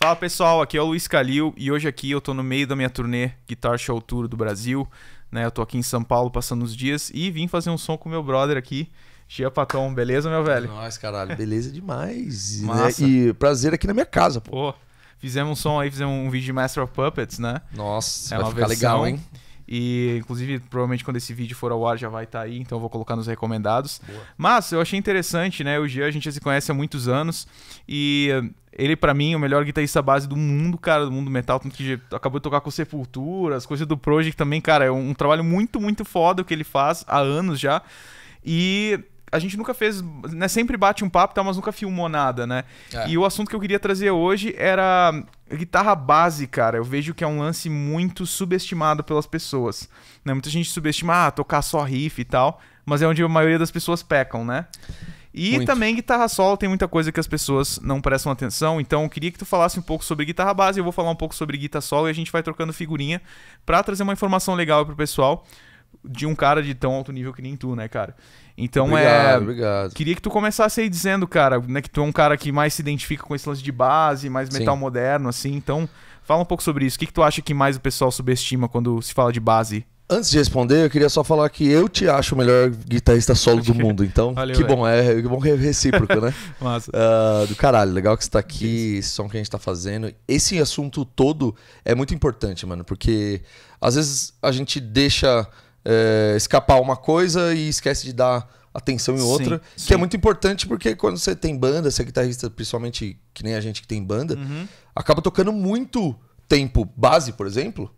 Fala pessoal, aqui é o Luiz Calil e hoje aqui eu tô no meio da minha turnê Guitar Show Tour do Brasil, né? Eu tô aqui em São Paulo passando os dias e vim fazer um som com meu brother aqui, Gia Paton, beleza, meu velho? Nossa, caralho, beleza demais. Né? E prazer aqui na minha casa, pô. pô. Fizemos um som aí, fizemos um vídeo de Master of Puppets, né? Nossa, é vai uma ficar versão... legal, hein? E, inclusive, provavelmente quando esse vídeo for ao ar já vai estar tá aí, então eu vou colocar nos recomendados. Boa. Mas eu achei interessante, né? O Jean, a gente já se conhece há muitos anos e ele, para mim, é o melhor guitarrista base do mundo, cara, do mundo metal. Tanto que acabou de tocar com Sepultura, as coisas do Project também, cara. É um trabalho muito, muito foda o que ele faz há anos já. E a gente nunca fez, né? Sempre bate um papo, tá, mas nunca filmou nada, né? É. E o assunto que eu queria trazer hoje era guitarra base, cara. Eu vejo que é um lance muito subestimado pelas pessoas. Né? Muita gente subestima, ah, tocar só riff e tal, mas é onde a maioria das pessoas pecam, né? E muito. também guitarra solo tem muita coisa que as pessoas não prestam atenção, então eu queria que tu falasse um pouco sobre guitarra base, eu vou falar um pouco sobre guitarra solo e a gente vai trocando figurinha para trazer uma informação legal pro pessoal de um cara de tão alto nível que nem tu, né, cara? Então é, obrigado, é. Obrigado. Queria que tu começasse aí dizendo, cara, né, que tu é um cara que mais se identifica com esse lance de base, mais metal Sim. moderno, assim. Então, fala um pouco sobre isso. O que, que tu acha que mais o pessoal subestima quando se fala de base? Antes de responder, eu queria só falar que eu te acho o melhor guitarrista solo do mundo. Então, Valeu, que véio. bom, é que bom que é recíproco, né? Massa. Uh, do caralho, legal que você tá aqui, esse som que a gente tá fazendo. Esse assunto todo é muito importante, mano, porque às vezes a gente deixa é, escapar uma coisa e esquece de dar atenção em outra. Sim, que sim. é muito importante porque quando você tem banda, você é guitarrista, principalmente que nem a gente que tem banda, uhum. acaba tocando muito tempo base, por exemplo.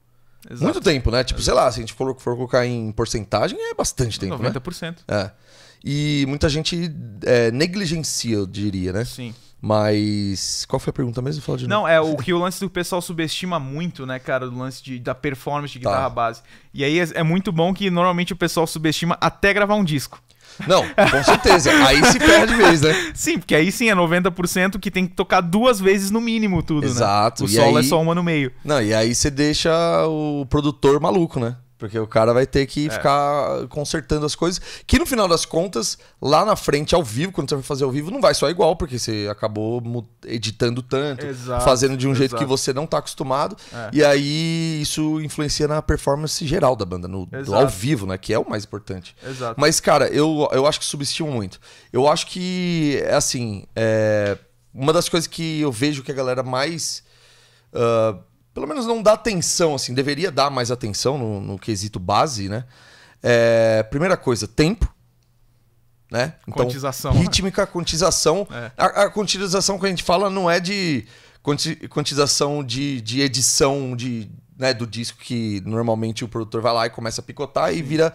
Exato. Muito tempo, né? Tipo, Exato. sei lá, se a gente for, for colocar em porcentagem, é bastante tempo, 90%. né? 90%. É. E muita gente é, negligencia, eu diria, né? Sim. Mas qual foi a pergunta mesmo? Fala de Não, é o que o lance do pessoal subestima muito, né, cara, o lance de, da performance de tá. guitarra tá. base. E aí é, é, muito bom que normalmente o pessoal subestima até gravar um disco. Não, com certeza. aí se perde vez, né? Sim, porque aí sim é 90% que tem que tocar duas vezes no mínimo tudo, Exato. né? Exato. O e solo é aí... é só uma no meio. Não, e aí você deixa o produtor maluco, né? Porque o cara vai ter que é. ficar consertando as coisas. Que no final das contas, lá na frente, ao vivo, quando você vai fazer ao vivo, não vai só igual, porque você acabou editando tanto, exato, fazendo de um jeito que você não está acostumado. É. E aí isso influencia na performance geral da banda, no, do ao vivo, né? Que é o mais importante. Exato. Mas, cara, eu, eu acho que subestimam muito. Eu acho que, é assim, é, uma das coisas que eu vejo que a galera mais. Uh, pelo menos não dá atenção, assim, deveria dar mais atenção no, no quesito base, né? É, primeira coisa, tempo. Né? Então, quantização. Rítmica, quantização. É. A, a, quantização que a gente fala não é de quanti, quantização de, de edição de, né, do disco que normalmente o produtor vai lá e começa a picotar sim. e vira.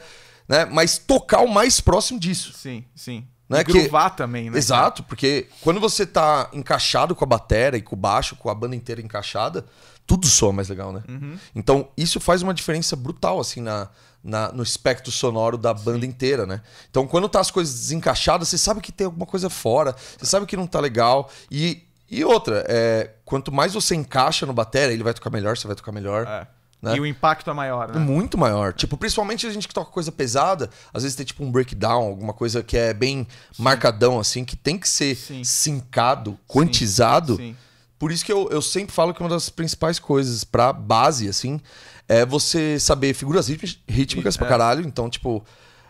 Né, mas tocar o mais próximo disso. Sim, sim. Né, e que... também, né? Exato, porque quando você tá encaixado com a bateria e com o baixo, com a banda inteira encaixada, tudo soa mais legal, né? Uhum. Então, isso faz uma diferença brutal, assim, na, na no espectro sonoro da banda Sim. inteira, né? Então, quando tá as coisas desencaixadas, você sabe que tem alguma coisa fora, você sabe que não tá legal. E, e outra, é, quanto mais você encaixa no batera, ele vai tocar melhor, você vai tocar melhor. É. Né? E o impacto é maior, né? Muito maior. Tipo, principalmente a gente que toca coisa pesada, às vezes tem tipo um breakdown, alguma coisa que é bem Sim. marcadão, assim, que tem que ser Sim. sincado, quantizado. Sim. Sim por isso que eu, eu sempre falo que é uma das principais coisas pra base, assim, é você saber figuras rítmicas é. pra caralho. Então, tipo.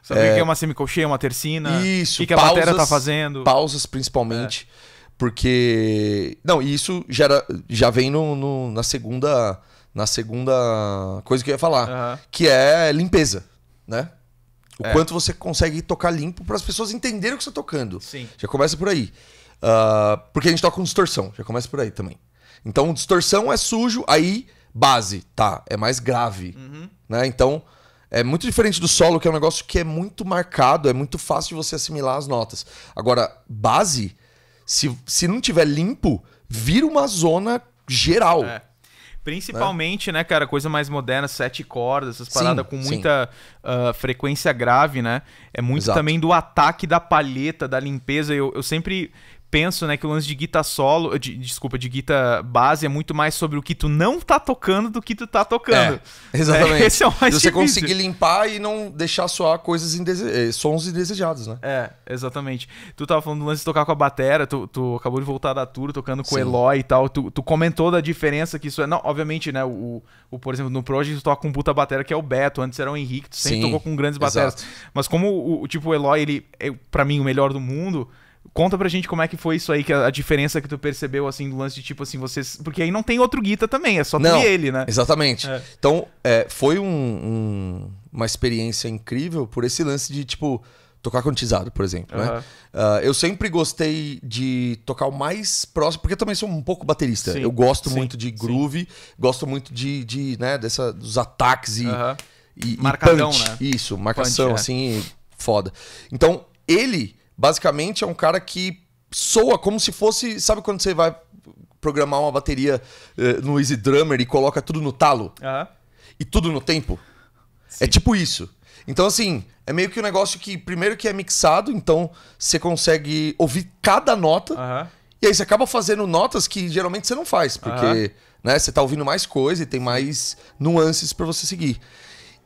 Saber o é que é uma semicolcheia, uma tercina. Isso, O que, tá pausas, a matéria tá fazendo. Pausas, principalmente. É. Porque. Não, e isso já, já vem no, no, na segunda. Na segunda coisa que eu ia falar. Uhum. Que é limpeza, né? O é. quanto você consegue tocar limpo para as pessoas entenderem o que você tá tocando. Sim. Já começa por aí. Uh, porque a gente toca com distorção, já começa por aí também. Então, distorção é sujo, aí base, tá, é mais grave. Uhum. Né? Então, é muito diferente do solo, que é um negócio que é muito marcado, é muito fácil de você assimilar as notas. Agora, base, se, se não tiver limpo, vira uma zona geral. É. Principalmente, né? né, cara, coisa mais moderna, sete cordas, essas paradas sim, com muita uh, frequência grave, né? É muito Exato. também do ataque da palheta, da limpeza. Eu, eu sempre penso, né, que o lance de guitar solo, de, desculpa, de guitar base é muito mais sobre o que tu não tá tocando do que tu tá tocando. É, exatamente. É, esse é o mais Você difícil. conseguir limpar e não deixar soar coisas indese... Eh, sons indesejados, né? É, exatamente. Tu tava falando do lance de tocar com a batera, tu, tu acabou de voltar da tour tocando com o Eloy e tal, tu, tu, comentou da diferença que isso é, não, obviamente, né, o, o por exemplo, no Project tu toca com puta batera que é o Beto, antes era o Henrique, tu sempre Sim, tocou com grandes bateras. Exato. Mas como o, o tipo o Eloy, ele é para mim o melhor do mundo, Conta pra gente como é que foi isso aí, que a, a diferença que tu percebeu, assim, do lance de tipo assim, vocês. Porque aí não tem outro Guita também, é só não, tu e ele, né? Exatamente. É. Então, é, foi um, um, uma experiência incrível por esse lance de, tipo, tocar com Tizado, por exemplo. Uhum. Né? Uh, eu sempre gostei de tocar o mais próximo, porque eu também sou um pouco baterista. Sim, eu gosto sim, muito de groove, sim. gosto muito de, de né, dessa, dos ataques e. Uhum. e Marcadão, e punch. né? Isso, marcação, punch, é. assim, foda. Então, ele Basicamente é um cara que soa como se fosse. Sabe quando você vai programar uma bateria uh, no Easy Drummer e coloca tudo no talo? Uhum. E tudo no tempo? Sim. É tipo isso. Então, assim, é meio que um negócio que, primeiro, que é mixado, então você consegue ouvir cada nota. Uhum. E aí você acaba fazendo notas que geralmente você não faz, porque uhum. né, você tá ouvindo mais coisa e tem mais nuances para você seguir.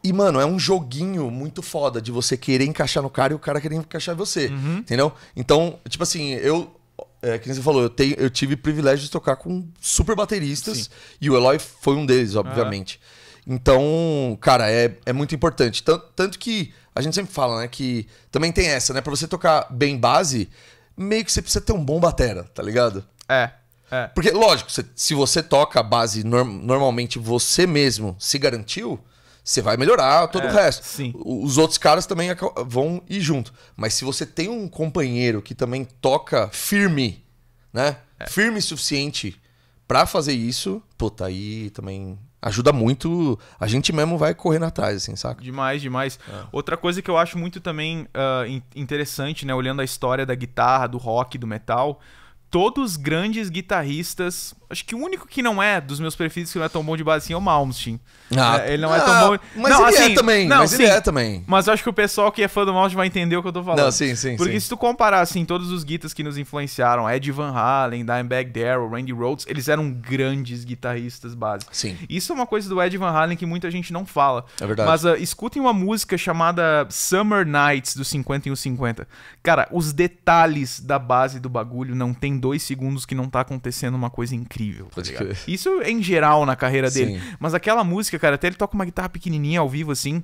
E, mano, é um joguinho muito foda de você querer encaixar no cara e o cara querer encaixar em você. Uhum. Entendeu? Então, tipo assim, eu. É, que você falou, eu, eu tive privilégio de tocar com super bateristas. Sim. E o Eloy foi um deles, é. obviamente. Uhum. Então, cara, é, é muito importante. Tanto, tanto que a gente sempre fala, né? Que também tem essa, né? Pra você tocar bem base, meio que você precisa ter um bom batera, tá ligado? É. é. Porque, lógico, se você toca a base norm normalmente você mesmo se garantiu, você vai melhorar todo é, o resto. Sim. Os outros caras também vão ir junto. Mas se você tem um companheiro que também toca firme, né? É. Firme o suficiente para fazer isso, puta, aí também ajuda muito. A gente mesmo vai correndo atrás, assim, saca? Demais, demais. É. Outra coisa que eu acho muito também uh, interessante, né? Olhando a história da guitarra, do rock, do metal todos grandes guitarristas. Acho que o único que não é dos meus preferidos que não é tão bom de base assim é o Malmsteen. Ah, é, ele não é tão bom. Mas não, ele é assim, é também. Não, mas sim, ele é também. Mas eu acho que o pessoal que é fã do Malmsteen vai entender o que eu tô falando. Não, sim, sim. Porque sim. se tu comparar assim todos os guitas que nos influenciaram, Ed Van Halen, Dimebag Darrell, Randy Rhodes, eles eram grandes guitarristas base. Sim. Isso é uma coisa do Ed Van Halen que muita gente não fala. É verdade. Mas uh, escutem uma música chamada Summer Nights do 50. Cara, os detalhes da base do bagulho não tem dois segundos que não tá acontecendo uma coisa incrível. Tá Isso é em geral na carreira Sim. dele. Mas aquela música, cara, até ele toca uma guitarra pequenininha ao vivo assim.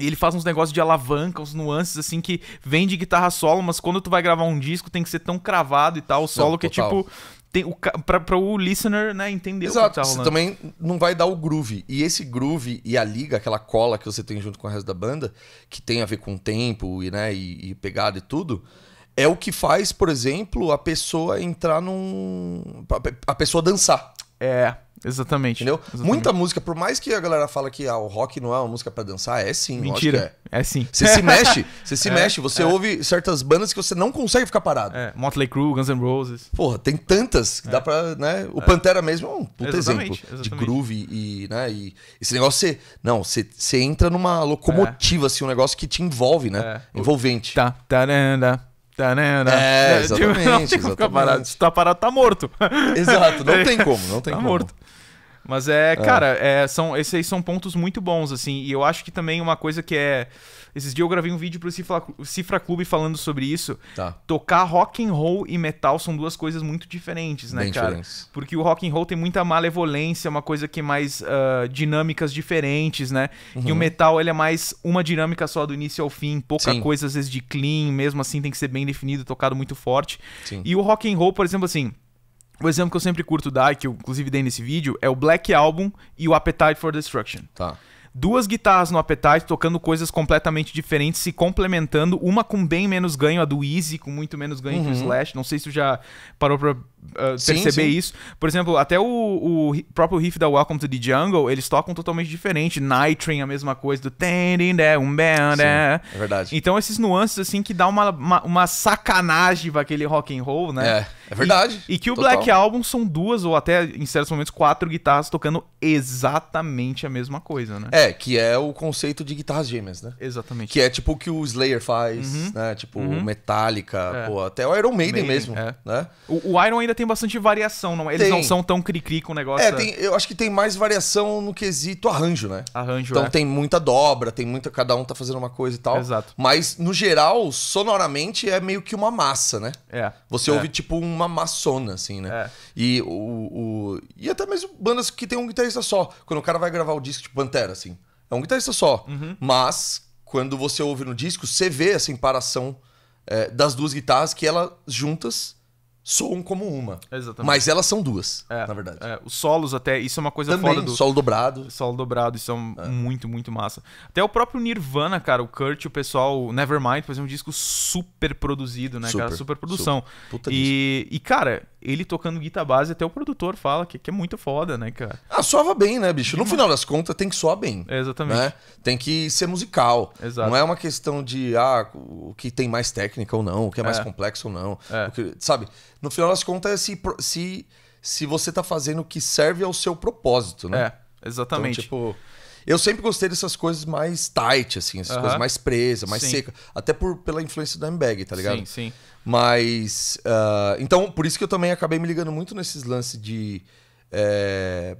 E ele faz uns negócios de alavanca, uns nuances assim que vem de guitarra solo, mas quando tu vai gravar um disco tem que ser tão cravado e tal, o solo não, que é tipo tem o, pra, pra o listener né, entender Exato, o que tá rolando. Você também não vai dar o groove. E esse groove e a liga, aquela cola que você tem junto com o resto da banda, que tem a ver com tempo e, né, e, e pegada e tudo, é o que faz, por exemplo, a pessoa entrar num. a pessoa dançar. É, exatamente. Entendeu? Exatamente. Muita música, por mais que a galera fala que ah, o rock não é uma música para dançar, é sim. Mentira. É. é. sim. Você se mexe, você se é, mexe, você é. ouve certas bandas que você não consegue ficar parado. É, Motley Crue, Guns N' Roses. Porra, tem tantas que dá é. pra, né? O é. Pantera mesmo é um puto exemplo exatamente. de groove e, né? E esse negócio você. Não, você, você entra numa locomotiva, é. assim, um negócio que te envolve, né? Envolvente. Tá, tá, tá, tá. Tá, né? É, tipo, exatamente. Tipo, não tem como ficar parado. Se tá parado, tá morto. Exato, não tem como, não tem tá como. morto. Mas é, é, cara, É, são, esses aí são pontos muito bons, assim. E eu acho que também uma coisa que é. Esses dias eu gravei um vídeo pro Cifra, Cifra Clube falando sobre isso. Tá. Tocar rock and roll e metal são duas coisas muito diferentes, né, Bem cara? Diferentes. Porque o rock and roll tem muita malevolência, é uma coisa que é mais uh, dinâmicas diferentes, né? Uhum. E o uhum. metal ele é mais uma dinâmica só do início ao fim, pouca Sim. coisa às vezes de clean, mesmo assim tem que ser bem definido, tocado muito forte. Sim. E o rock and roll, por exemplo, assim, o exemplo que eu sempre curto dar, que eu inclusive dei nesse vídeo, é o Black Album e o Appetite for Destruction. Tá duas guitarras no Appetite tocando coisas completamente diferentes, se complementando, uma com bem menos ganho, a do Easy, com muito menos ganho uhum. que o uhum. Slash. Não sei se tu já parou pra Uh, perceber sim, isso. Por exemplo, até o, o, próprio riff da Welcome to the Jungle, eles tocam totalmente diferente. Nitrin, a mesma coisa, do tendindé, um band. É verdade. Então, esses nuances, assim, que dá uma, uma, uma sacanagem pra aquele rock and roll, né? É, é verdade. E, e que o Total. Black Album são duas, ou até, em certos momentos, quatro guitarras tocando exatamente a mesma coisa, né? É, que é o conceito de guitarras gêmeas, né? Exatamente. Que é tipo o que o Slayer faz, uhum. né? Tipo, uhum. Metallica, é. pô, até o Iron Maiden, Maiden mesmo, é. né? O, o Iron ainda tem bastante variação, não? É? Eles tem. não são tão cri-cri com o negócio. É, né? tem, eu acho que tem mais variação no quesito arranjo, né? Arranjo. Então é. tem muita dobra, tem muita. Cada um tá fazendo uma coisa e tal. Exato. Mas, no geral, sonoramente é meio que uma massa, né? É. Você é. ouve tipo uma maçona, assim, né? É. E, o, o, e até mesmo bandas que tem um guitarrista só. Quando o cara vai gravar o disco, tipo Pantera, assim. É um guitarrista só. Uhum. Mas, quando você ouve no disco, você vê essa assim, imparação é, das duas guitarras que elas juntas soam como uma. Exatamente. Mas elas são duas, é, na verdade. É, os solos até, isso é uma coisa Também, fora do... solo dobrado. Solo dobrado, isso é, é, muito, muito massa. Até o próprio Nirvana, cara, o Kurt, o pessoal, o Nevermind, por exemplo, um disco super produzido, né, super, cara? Super produção. Super. Puta e, disso. e, cara, ele tocando guitarra base, até o produtor fala que, que, é muito foda, né, cara? Ah, soava bem, né, bicho? No final das contas, tem que soar bem. É, exatamente. Né? Tem que ser musical. Exato. Não é uma questão de, ah, o que tem mais técnica ou não, o que é mais é. complexo ou não. É. Que, sabe? No final das contas, é se, se, se você tá fazendo o que serve ao seu propósito, né? É, exatamente. Então, tipo... Eu sempre gostei dessas coisas mais tight, assim, essas coisas mais presas, mais secas. seca. Até por, pela influência do M-Bag, tá ligado? Sim, sim. Mas. Uh, então, por isso que eu também acabei me ligando muito nesses lances de. É,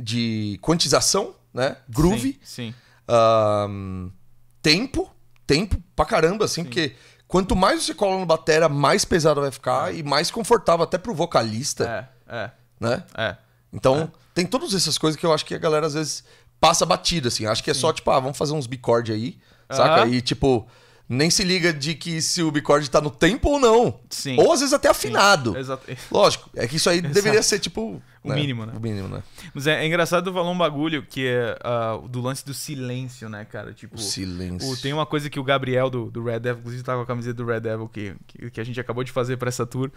de quantização, né? Groove. Sim. sim. Uh, tempo. Tempo pra caramba, assim, sim. porque quanto mais você cola no batera, mais pesado vai ficar é. e mais confortável até pro vocalista. É, é. Né? É. Então, é. tem todas essas coisas que eu acho que a galera às vezes passa batido, assim. Acho que é Sim. só, tipo, ah, vamos fazer uns bicorde aí, uhum. saca? Aí, tipo, nem se liga de que se o bicorde tá no tempo ou não. Sim. Ou às vezes até afinado. Exato. Lógico, é que isso aí Exato. deveria ser, tipo, o né? mínimo, né? O mínimo, né? Mas é, é engraçado falar um bagulho que é uh, do lance do silêncio, né, cara? Tipo, o silêncio. O, tem uma coisa que o Gabriel do, do Red Devil, inclusive tá com a camiseta do Red Devil que, que, que a gente acabou de fazer para essa tour.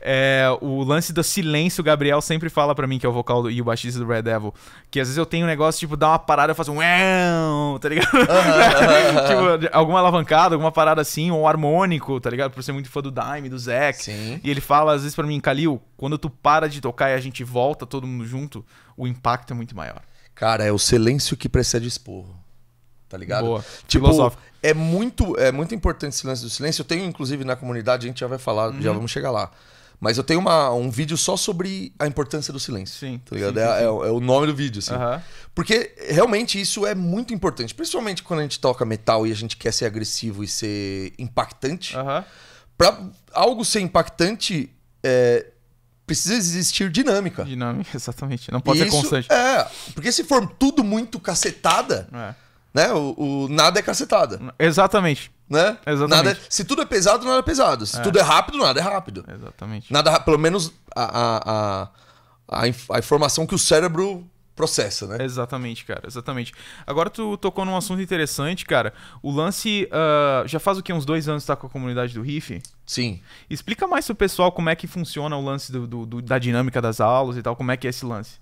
É, o lance do silêncio, o Gabriel sempre fala para mim que é o vocal do, e o baixista do Red Devil. Que às vezes eu tenho um negócio, tipo, dá uma parada e faço um tá ligado? tipo, alguma alavancada, alguma parada assim, ou um harmônico, tá ligado? Por ser muito fã do Dime, do Zack. E ele fala às vezes para mim, Calil, quando tu para de tocar e a gente volta todo mundo junto, o impacto é muito maior. Cara, é o silêncio que precede esporro. Tá ligado? Boa. Tipo, Filosófico. é muito, é muito importante esse do silêncio. Eu tenho, inclusive, na comunidade, a gente já vai falar, uhum. já vamos chegar lá. Mas eu tenho uma, um vídeo só sobre a importância do silêncio. Sim. Tá ligado? Sim, sim, é, sim. É, é, o nome do vídeo, assim. Uhum. Porque realmente isso é muito importante. Principalmente quando a gente toca metal e a gente quer ser agressivo e ser impactante. Uhum. Pra algo ser impactante, é, precisa existir dinâmica. Dinâmica, exatamente. Não pode e ser isso, constante. É, porque se for tudo muito cacetada, é. né? O, o, nada é cacetada. Exatamente. Né? Exatamente. Nada é, se tudo é pesado, nada é pesado. Se é. tudo é rápido, nada é rápido. Exatamente. Nada, pelo menos a, a, a, a informação que o cérebro processa, né? Exatamente, cara, exatamente. Agora tu tocou num assunto interessante, cara. O lance uh, já faz o que uns dois anos tá com a comunidade do Riff. Sim. Explica mais pro pessoal como é que funciona o lance do, do, do, da dinâmica das aulas e tal, como é que é esse lance.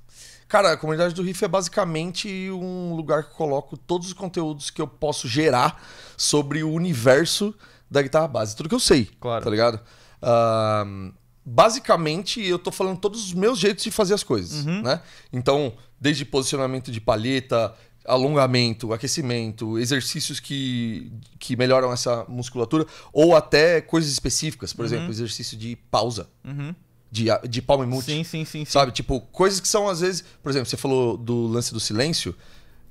Cara, a comunidade do Riff é basicamente um lugar que eu coloco todos os conteúdos que eu posso gerar sobre o universo da guitarra base. Tudo que eu sei, claro. tá ligado? Uh, basicamente, eu tô falando todos os meus jeitos de fazer as coisas, uhum. né? Então, desde posicionamento de palheta, alongamento, aquecimento, exercícios que, que melhoram essa musculatura, ou até coisas específicas, por uhum. exemplo, exercício de pausa. Uhum. De, ah, de palma e mute. Sim, sim, sim, sim. Sabe? Tipo, coisas que são, às vezes. Por exemplo, você falou do lance do silêncio.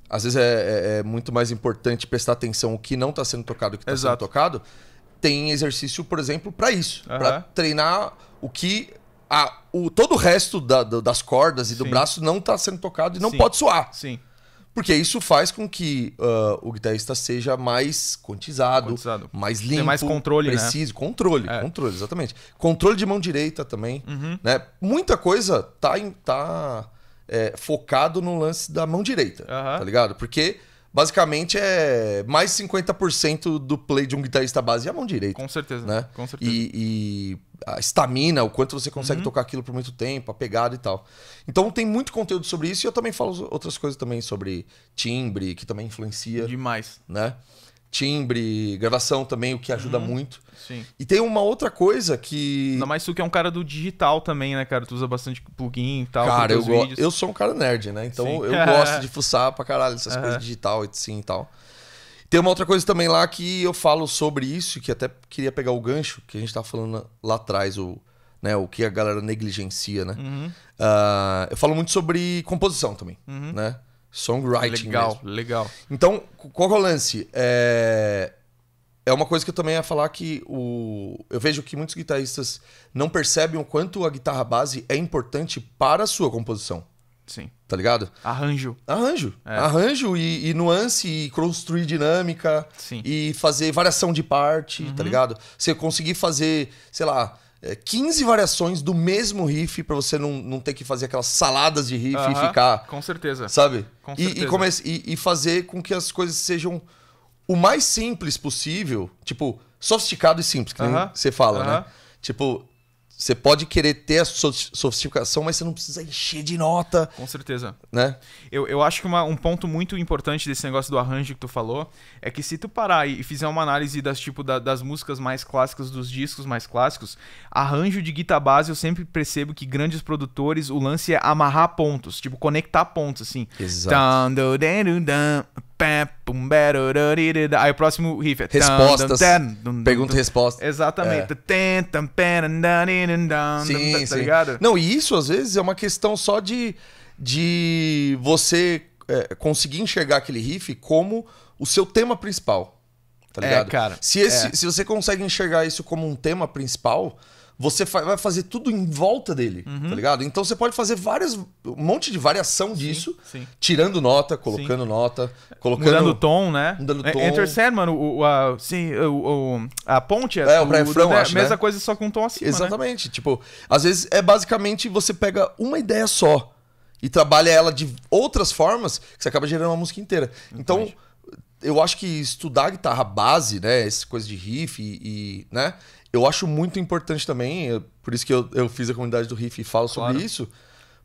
Às vezes é, é, é muito mais importante prestar atenção o que não está sendo tocado o que está sendo tocado. Tem exercício, por exemplo, para isso. Uhum. Para treinar o que a, o, todo o resto da, do, das cordas e do Sim. braço não está sendo tocado e não Sim. pode soar. Sim. Porque isso faz com que uh, o guitarrista seja mais quantizado, quantizado. mais limpo, Tem mais controle, né? preciso, né? controle, é. controle, exatamente. Controle de mão direita também, uhum. né? Muita coisa está tá é, focado no lance da mão direita, uhum. tá ligado? Porque basicamente é mais 50% do play de um guitarrista base é a mão direita. Com certeza. Né? Com certeza. E, e a estamina, o quanto você consegue uhum. tocar aquilo por muito tempo, a pegada e tal. Então tem muito conteúdo sobre isso e eu também falo outras coisas também sobre timbre, que também influencia. Demais. Né? timbre, gravação também, o que ajuda uhum. muito. Sim. E tem uma outra coisa que. Ainda mais tu que é um cara do digital também, né, cara? Tu usa bastante plugin e tal. Cara, eu, go... eu sou um cara nerd, né? Então Sim. eu gosto de fuçar pra caralho essas uhum. coisas digital e assim e tal. Tem uma outra coisa também lá que eu falo sobre isso, que até queria pegar o gancho, que a gente tava falando lá atrás, o, né, o que a galera negligencia, né? Uhum. Uh, eu falo muito sobre composição também, uhum. né? Songwriting. Legal, mesmo. legal. Então, qual é o lance? É... é uma coisa que eu também ia falar que o... eu vejo que muitos guitarristas não percebem o quanto a guitarra base é importante para a sua composição. Sim. Tá ligado? Arranjo. Arranjo. É. Arranjo e, e, nuance, e construir dinâmica. Sim. E fazer variação de parte, tá uhum. tá ligado? Você conseguir fazer, sei lá, 15 é, variações do mesmo riff para você não, não ter que fazer aquelas saladas de riff uh -huh, e ficar. Com certeza. Sabe? Com certeza. E, e, comece, e, e, fazer com que as coisas sejam o mais simples possível. Tipo, sofisticado e simples, que uh -huh. você fala, uh -huh. né? Tipo, você pode querer ter a sofisticação, mas você não precisa encher de nota. Com certeza. Né? Eu, eu acho que uma, um ponto muito importante desse negócio do arranjo que tu falou é que se tu parar e fizer uma análise das, tipo, da, das músicas mais clássicas, dos discos mais clássicos, arranjo de guitarra base eu sempre percebo que grandes produtores, o lance é amarrar pontos, tipo, conectar pontos, assim. Exato. Aí o próximo riff é... Respostas. Pergunta e resposta. Exatamente. É. Tá sim, tá ligado? Não, e isso às vezes é uma questão só de, de você é, conseguir enxergar aquele riff como o seu tema principal tá ligado? É, cara. Se, esse, é. se você consegue enxergar isso como um tema principal, você vai fazer tudo em volta dele, tá uhum. tá ligado? Então você pode fazer várias, um monte de variação disso, sim, sim. tirando nota, colocando sim. nota, colocando. Mudando tom, né? Mudando é, tom. Enter Sandman, o, o, a, sim, o, o, a ponte é. é o, o refrão, acho, né? Mesma coisa, só com um tom acima. Né? Exatamente. Né? Tipo, às vezes é basicamente você pega uma ideia só e trabalha ela de outras formas que você acaba gerando uma música inteira. Então eu acho que estudar guitarra base, né? Essa coisa de riff e, e né? Eu acho muito importante também, eu, por isso que eu, eu, fiz a comunidade do riff e falo claro. sobre isso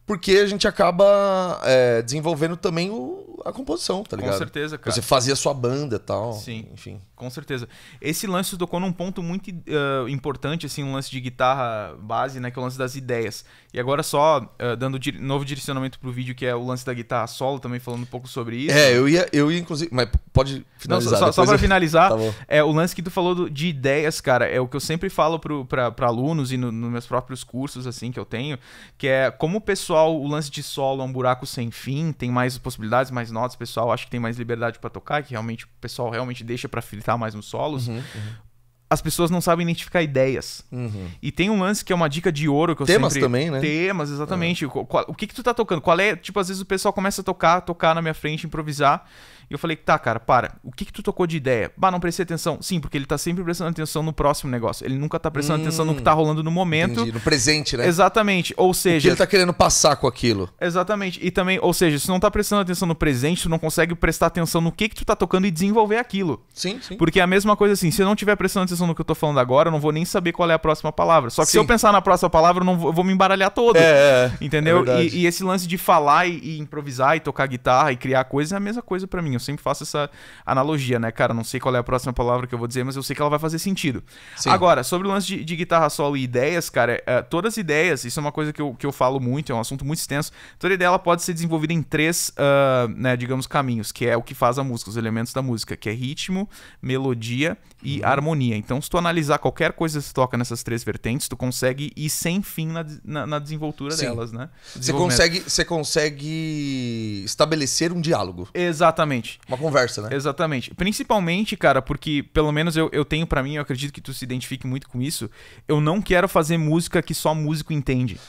porque a gente acaba é, desenvolvendo também o, a composição, tá ligado? Com certeza, cara. Você fazia sua banda e tal. Sim. Enfim. Com certeza. Esse lance tocou num ponto muito uh, importante, assim, um lance de guitarra base, né? Que é o lance das ideias. E agora só uh, dando novo direcionamento pro vídeo, que é o lance da guitarra solo, também falando um pouco sobre isso. É, eu ia, eu ia inclusive... Mas pode finalizar. Não, só, só pra eu... finalizar, tá é, o lance que tu falou do, de ideias, cara, é o que eu sempre falo para pra, alunos e nos no meus próprios cursos, assim, que eu tenho, que é como o pessoal pessoal, o lance de solo é um buraco sem fim, tem mais possibilidades, mais notas, o pessoal acho que tem mais liberdade para tocar, que realmente o pessoal realmente deixa para fritar mais nos solos. Uhum, uhum as pessoas não sabem identificar ideias. Uhum. E tem um lance que é uma dica de ouro que eu Temas sempre... também, né? Temas, exatamente. Uhum. O, que que tu tá tocando? Qual é... Tipo, às vezes o pessoal começa a tocar, tocar na minha frente, improvisar... E eu falei, tá, cara, para. O que que tu tocou de ideia? Bah, não prestei atenção. Sim, porque ele tá sempre prestando atenção no próximo negócio. Ele nunca tá prestando hum, atenção no que tá hum, rolando no momento. Entendi, no presente, né? Exatamente. Ou seja. O que ele tá querendo passar com aquilo. Exatamente. E também, ou seja, se não tá prestando atenção no presente, tu não consegue prestar atenção no que que tu tá tocando e desenvolver aquilo. Sim, sim. Porque é a mesma coisa assim, se eu não tiver prestando atenção no que eu tô falando agora, eu não vou nem saber qual é a próxima palavra. Só que sim. se eu pensar na próxima palavra, eu, não vou, eu vou me embaralhar todo. É, é, é entendeu? É e, e, esse lance de falar e, e improvisar e tocar guitarra e criar coisas é a mesma coisa para mim eu sempre faço essa analogia, né, cara? Não sei qual é a próxima palavra que eu vou dizer, mas eu sei que ela vai fazer sentido. Sim. Agora, sobre o lance de, de, guitarra solo e ideias, cara, é, todas as ideias, isso é uma coisa que eu, que eu falo muito, é um assunto muito extenso, toda ideia ela pode ser desenvolvida em três, uh, né, digamos, caminhos, que é o que faz a música, os elementos da música, que é ritmo, melodia e uhum. harmonia. Então, se tu analisar qualquer coisa que se toca nessas três vertentes, tu consegue ir sem fim na, na, na desenvoltura Sim. delas, né? Você consegue, você consegue estabelecer um diálogo. Exatamente. Exatamente. Uma conversa, né? Exatamente. Principalmente, cara, porque pelo menos eu, eu tenho para mim, eu acredito que tu se identifique muito com isso, eu não quero fazer música que só músico entende.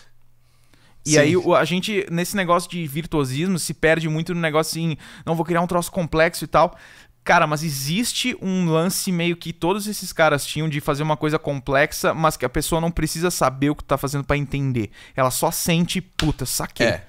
E Sim. aí a gente, nesse negócio de virtuosismo, se perde muito no negócio assim, não vou criar um troço complexo e tal. Cara, mas existe um lance meio que todos esses caras tinham de fazer uma coisa complexa, mas que a pessoa não precisa saber o que tá fazendo para entender. Ela só sente, puta, saquei. É.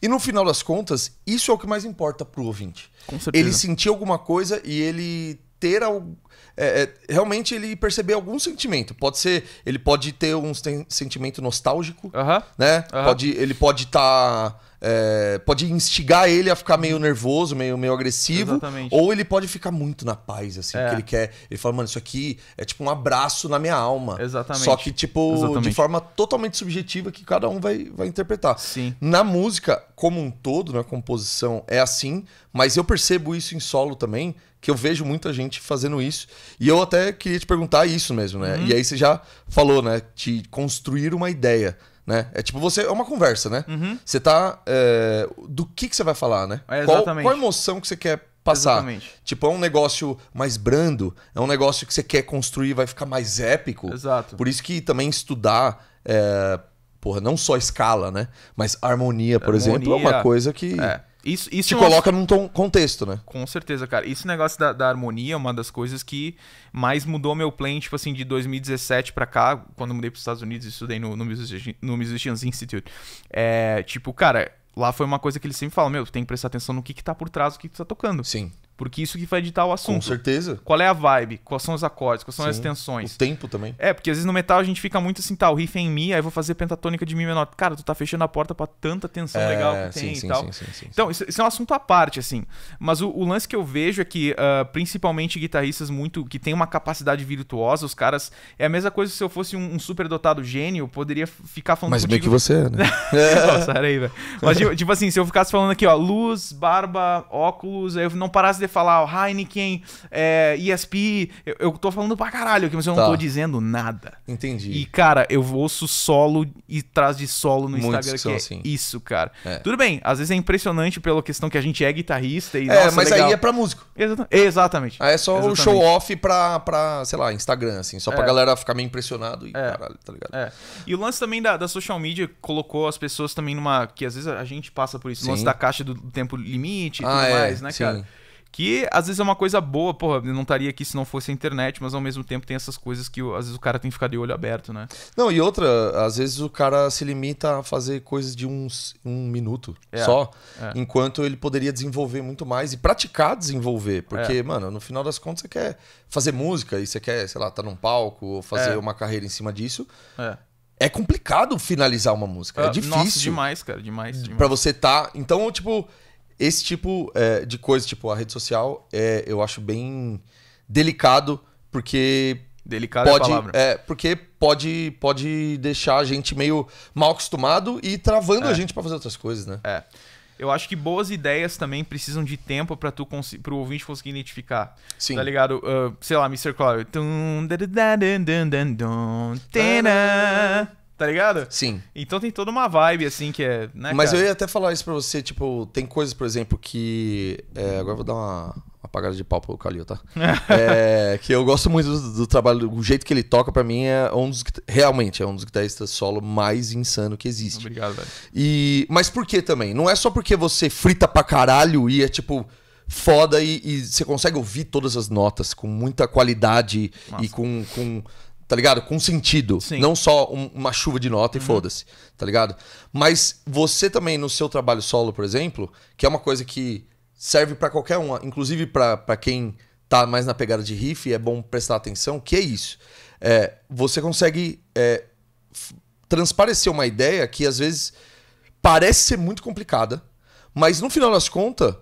E no final das contas, isso é o que mais importa pro ouvinte. Com certeza. Ele sentir alguma coisa e ele ter algo. É, é, realmente ele perceber algum sentimento. Pode ser, ele pode ter um sentimento nostálgico, uh -huh. né? Uh -huh. Pode, ele pode estar tá é, pode instigar ele a ficar meio nervoso, meio, meio agressivo. Exatamente. Ou ele pode ficar muito na paz, assim, é. ele quer. Ele fala, mano, isso aqui é tipo um abraço na minha alma. Exatamente. Só que, tipo, Exatamente. de forma totalmente subjetiva que cada um vai, vai interpretar. Sim. Na música, como um todo, na né, composição, é assim, mas eu percebo isso em solo também, que eu vejo muita gente fazendo isso. E eu até queria te perguntar isso mesmo, né? Uhum. E aí você já falou, né? Te construir uma ideia. Né? É tipo, você. É uma conversa, né? Uhum. Você tá. É, do que, que você vai falar, né? É, qual, qual emoção que você quer passar. Exatamente. Tipo, é um negócio mais brando, é um negócio que você quer construir, vai ficar mais épico. Exato. Por isso que também estudar. É, porra, não só escala, né? Mas harmonia, por harmonia, exemplo, é uma coisa que. É. Isso, isso Te é coloca num tom, contexto, né? Com certeza, cara. Esse negócio da, da harmonia é uma das coisas que mais mudou meu play, tipo assim, de 2017 pra cá, quando eu mudei pros Estados Unidos e estudei no, no, Musician, Musicians Institute. É, tipo, cara, lá foi uma coisa que eles sempre falam, meu, tem que prestar atenção no que, que tá por trás do que, que tu tá tocando. Sim. Porque isso que vai editar o assunto. Com certeza. Qual é a vibe? Quais são os acordes? Quais são Sim. as tensões? O tempo também. É, porque às vezes no metal a gente fica muito assim, tá, o riff é em mi, aí eu vou fazer pentatônica de mi menor. Cara, tu tá fechando a porta para tanta tensão é, legal que sim, tem sim, e tal. Sim, então, isso, isso, é um assunto à parte, assim. Mas o, o lance que eu vejo é que, uh, principalmente guitarristas muito que tem uma capacidade virtuosa, os caras. É a mesma coisa se eu fosse um, um superdotado gênio, eu poderia ficar falando. Mas bem meio tipo que você é, né? Nossa, aí, velho. Mas, tipo, tipo assim, se eu ficasse falando aqui, ó, luz, barba, óculos, aí eu não parasse de falar o Heineken, é, ESP. Eu, eu tô falando pra caralho aqui, mas eu tá. não tô dizendo nada. Entendi. E, cara, eu ouço solo e traz de solo no Muitos Instagram. Que é assim. Isso, cara. É. Tudo bem, às vezes é impressionante pela questão que a gente é guitarrista e. É, nossa, mas legal. aí é pra músico. Exatamente. Aí é só Exatamente. o show off pra, pra, sei lá, Instagram, assim, só é. pra galera ficar meio impressionado e é. caralho, tá ligado? É. E o lance também da, da social media colocou as pessoas também numa. Que às vezes a gente passa por isso, o lance da caixa do tempo limite e ah, tudo é. mais, né, cara? Que às vezes é uma coisa boa, porra, eu não estaria aqui se não fosse a internet, mas ao mesmo tempo tem essas coisas que às vezes o cara tem que ficar de olho aberto, né? Não, e outra, às vezes o cara se limita a fazer coisas de uns, um minuto é, só, é. enquanto ele poderia desenvolver muito mais e praticar desenvolver, porque, é. mano, no final das contas você quer fazer música e você quer, sei lá, estar tá num palco ou fazer é. uma carreira em cima disso. É. É complicado finalizar uma música, é difícil. Nossa, demais, cara, demais. demais. Pra você tá. Então, tipo, esse tipo é, de coisa, tipo a rede social, é, eu acho bem delicado, porque. Delicado pode, é a palavra. É, porque pode, pode deixar a gente meio mal acostumado e travando é. a gente para fazer outras coisas, né? É. Eu acho que boas ideias também precisam de tempo para tu pro ouvinte conseguir identificar. Sim. Tá ligado? Uh, sei lá, Mr. Cloud tá ligado? Sim. Então tem toda uma vibe, assim, que é. Né, Mas cara? eu ia até falar isso pra você, tipo, tem coisas, por exemplo, que. É, agora eu vou dar uma, uma pagada de pau pro Calil, tá? é, que eu gosto muito do, do, trabalho, do jeito que ele toca, pra mim, é um dos. Realmente, é um dos guitarristas solo mais insano que existe. Obrigado, velho. E, mas por que também? Não é só porque você frita pra caralho e é tipo foda e, e, você consegue ouvir todas as notas com muita qualidade Nossa. e com, com tá ligado? Com sentido. Sim. Não só um, uma chuva de nota uhum. e foda-se, tá ligado? Mas você também, no seu trabalho solo, por exemplo, que é uma coisa que serve para qualquer um, inclusive para quem tá mais na pegada de riff, é bom prestar atenção, que é isso. É, você consegue é, transparecer uma ideia que às vezes parece ser muito complicada, mas no final das contas,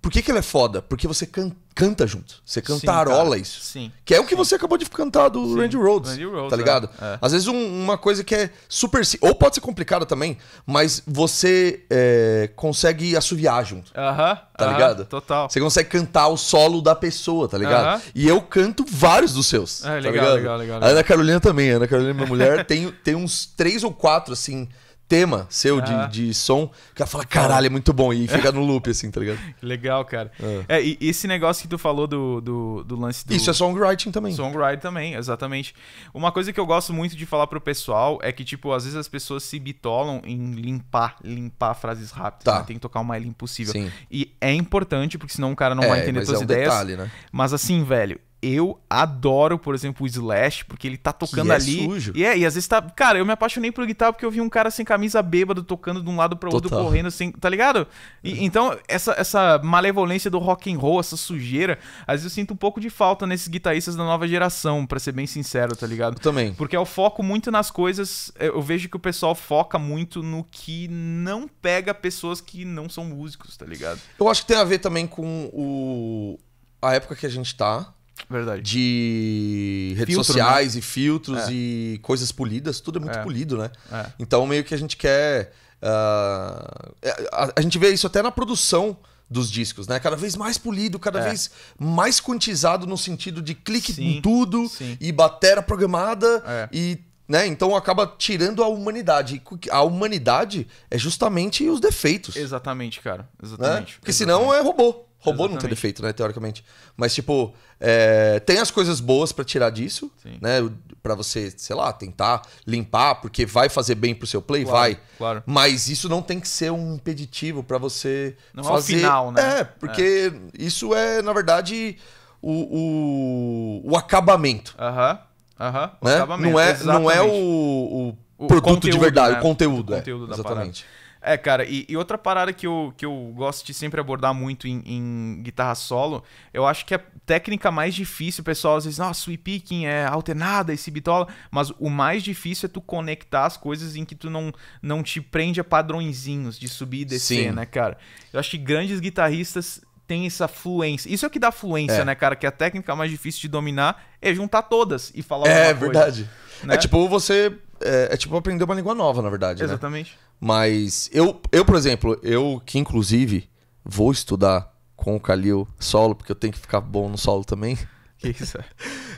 por que, que ela é foda? Porque você canta canta junto. Você cantarola isso. Sim. Que é o que Sim. você acabou de cantar do Sim. Randy Rhodes. Randy Rhodes, tá ligado? É. é. Às vezes um, uma coisa que é super. Ou pode ser complicada também, mas você é, consegue assoviar junto. Aham. Uh -huh, tá uh -huh, ligado? Total. Você consegue cantar o solo da pessoa, tá ligado? Uh -huh. E eu canto vários dos seus. É, tá legal, ligado? legal, legal, legal. A Ana Carolina também. A Ana Carolina, minha mulher, tem, tem uns três ou quatro, assim tema seu ah. de, de som, que ela fala, caralho, é muito bom. E fica no loop, assim, tá ligado? Legal, cara. É, é e esse negócio que tu falou do, do, do lance do. Isso é songwriting também. Songwriting também, exatamente. Uma coisa que eu gosto muito de falar pro pessoal é que, tipo, às vezes as pessoas se bitolam em limpar, limpar frases rápidas. Tá. Né? Tem que tocar o mais limpo possível. Sim. E é importante, porque senão o cara não é, vai entender mas tuas é um ideias. Detalhe, né? Mas assim, velho, eu adoro, por exemplo, o Slash, porque ele tá tocando é ali. Sujo. E é, e às vezes tá. Cara, eu me apaixonei por guitarra porque eu vi um cara sem camisa bêbado tocando de um lado para outro, Total. correndo assim, tá ligado? E, é. então, essa, essa malevolência do rock and roll, essa sujeira, às vezes eu sinto um pouco de falta nesses guitarristas da nova geração, para ser bem sincero, tá ligado? Eu também. Porque eu foco muito nas coisas. Eh, eu vejo que o pessoal foca muito no que não pega pessoas que não são músicos, tá ligado? Eu acho que tem a ver também com o. A época que a gente tá, Verdade. de redes Filtro, né? sociais né? e filtros é. e coisas polidas, tudo é muito é. polido, né? É. Então meio que a gente quer. Uh, a, a, gente vê isso até na produção dos discos, né? Cada vez mais polido, cada é. vez mais quantizado no sentido de clique sim, em tudo sim. e batera programada é. e né? Então acaba tirando a humanidade. A humanidade é justamente os defeitos. Exatamente, cara. Né? Exatamente. Né? Porque Exatamente. senão é robô. Robô Exatamente. não tem defeito, né? Teoricamente. Mas, tipo, é, tem as coisas boas para tirar disso, Sim. né? Pra você, sei lá, tentar limpar, porque vai fazer bem pro seu play, claro, vai. Claro. Mas isso não tem que ser um impeditivo para você não fazer... é o final, né? É, porque é. isso é, na verdade, o, o, o acabamento. Aham, uh aham. -huh, uh -huh. né? Não é, não é o, o, o produto conteúdo, de verdade, né? o conteúdo. O conteúdo é. Exatamente. Parada. É, cara, e, e, outra parada que eu, que eu gosto de sempre abordar muito em, em guitarra solo, eu acho que a é técnica mais difícil, o pessoal às vezes, nossa, ah, sweep picking é alternada, esse bitola, mas o mais difícil é tu conectar as coisas em que tu não, não te prende a padrõezinhos de subir e descer, Sim. né, cara? Eu acho que grandes guitarristas têm essa fluência. Isso é o que dá fluência, é. né, cara? Que a técnica mais difícil de dominar é juntar todas e falar é, alguma coisa. É verdade. Né? É tipo você. É, é, tipo aprender uma língua nova, na verdade. Né? Exatamente. Né? Mas eu, eu, por exemplo, eu que inclusive vou estudar com o Kalil solo, porque eu tenho que ficar bom no solo também. Isso. É?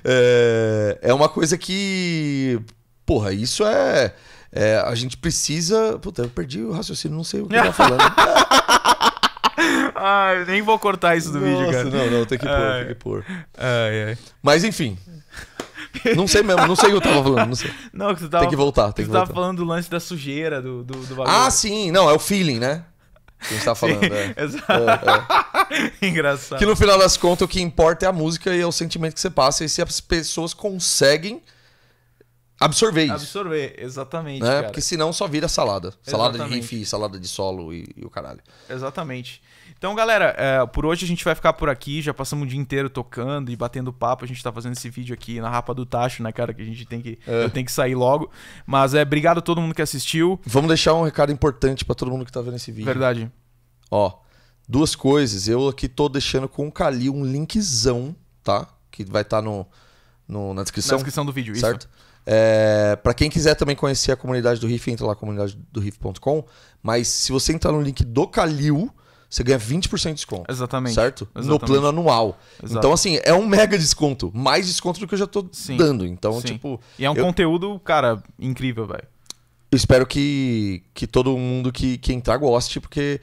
é, é uma coisa que. Porra, isso é. é a gente precisa. Puta, eu perdi o raciocínio, não sei o que eu tá tava falando. ai, nem vou cortar isso do Nossa, vídeo, cara. Não, não, tem que pôr, ai. tem que pôr. Ai, ai. Mas enfim. Não sei mesmo, não sei o que eu tava falando. Não, sei. não que tava, tem que voltar, tem que, voltar. Você tava falando do lance da sujeira do, do, do bagulho. Ah, sim, não, é o feeling, né? Que a gente tá falando, é. sim, é. é, é. Engraçado. Que no final das contas o que importa é a música e é o sentimento que você passa e se as pessoas conseguem absorver isso. Absorver, exatamente. Né? Porque senão só vira salada. Salada exatamente. de riff, salada de solo e, e o caralho. Exatamente. Então, galera, é, por hoje a gente vai ficar por aqui. Já passamos o dia inteiro tocando e batendo papo. A gente tá fazendo esse vídeo aqui na Rapa do Tacho, né, cara? Que a gente tem que. É. Eu tenho que sair logo. Mas é, obrigado a todo mundo que assistiu. Vamos deixar um recado importante para todo mundo que tá vendo esse vídeo. Verdade. Ó, duas coisas. Eu aqui tô deixando com o Cali um linkzão, tá? Que vai estar tá no, no, na descrição. Na descrição do vídeo, certo? isso. Certo? É, para quem quiser também conhecer a comunidade do Riff, entra lá comunidade do Riff.com. Mas se você entrar no link do Kalil, você ganha 20% de desconto. Exatamente. Certo? Exatamente. No plano anual. Exato. Então, assim, é um mega desconto. Mais desconto do que eu já tô Sim. dando. Então, Sim. tipo. E é um eu... conteúdo, cara, incrível, velho. Eu espero que, que todo mundo que, que entrar goste, porque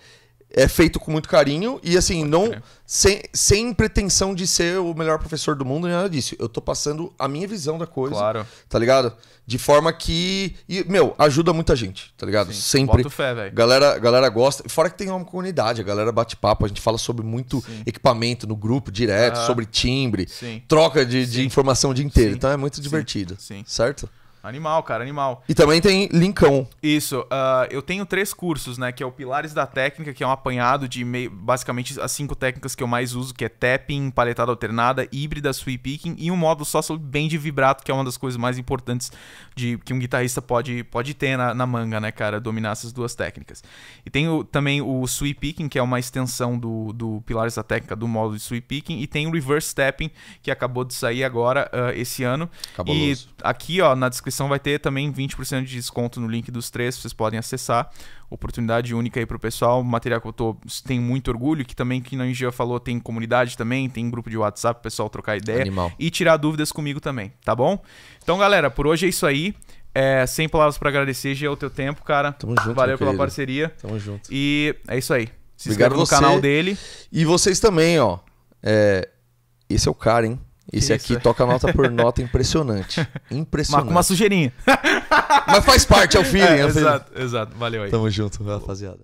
é feito com muito carinho e assim, não sem, sem pretensão de ser o melhor professor do mundo, nem nada disso. Eu tô passando a minha visão da coisa. Claro. Tá ligado? De forma que. E, meu, ajuda muita gente, tá ligado? Sim. Sempre. Boto fé, velho. Galera, galera gosta. Fora que tem uma comunidade, a galera bate papo, a gente fala sobre muito Sim. equipamento no grupo direto, ah. sobre timbre, Sim. troca de, de informação o dia inteiro. Então é muito divertido. Sim. Certo? Animal, cara, animal. E também tem Lincão. Isso. Uh, eu tenho três cursos, né? Que é o Pilares da Técnica, que é um apanhado de meio, basicamente as cinco técnicas que eu mais uso, que é tapping, paletada alternada, híbrida, sweep picking e um modo só sobre bem de vibrato, que é uma das coisas mais importantes de que um guitarrista pode, pode ter na, na manga, né, cara? Dominar essas duas técnicas. E tem o, também o sweep picking, que é uma extensão do, do Pilares da Técnica, do modo de sweep picking. E tem o reverse tapping, que acabou de sair agora, uh, esse ano. Cabuloso. E aqui, ó, na descrição descrição vai ter também 20% de desconto no link dos três, vocês podem acessar. Oportunidade única aí pro pessoal, material que eu tô, tem muito orgulho, que também, que a já falou, tem comunidade também, tem grupo de WhatsApp, o pessoal trocar ideia Animal. e tirar dúvidas comigo também, tá bom? Então, galera, por hoje é isso aí. É, sem palavras para agradecer, Gê, o teu tempo, cara. Tamo junto, Valeu pela querido. parceria. Tamo junto. E é isso aí. Se Obrigado inscreve no você. canal dele. E vocês também, ó. É... Esse é o cara, hein? Esse aqui é. toca nota por nota impressionante. Impressionante. Marca uma sujeirinha. Mas faz parte, é o feeling. É, é o feeling. exato, exato. Valeu aí. Tamo junto, rapaziada.